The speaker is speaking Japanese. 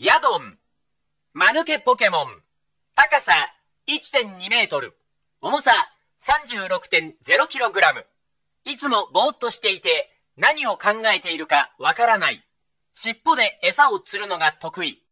ヤドン、マヌケポケモン、高さ1.2メートル、重さ3 6 0ラム。いつもぼーっとしていて何を考えているかわからない。尻尾で餌を釣るのが得意。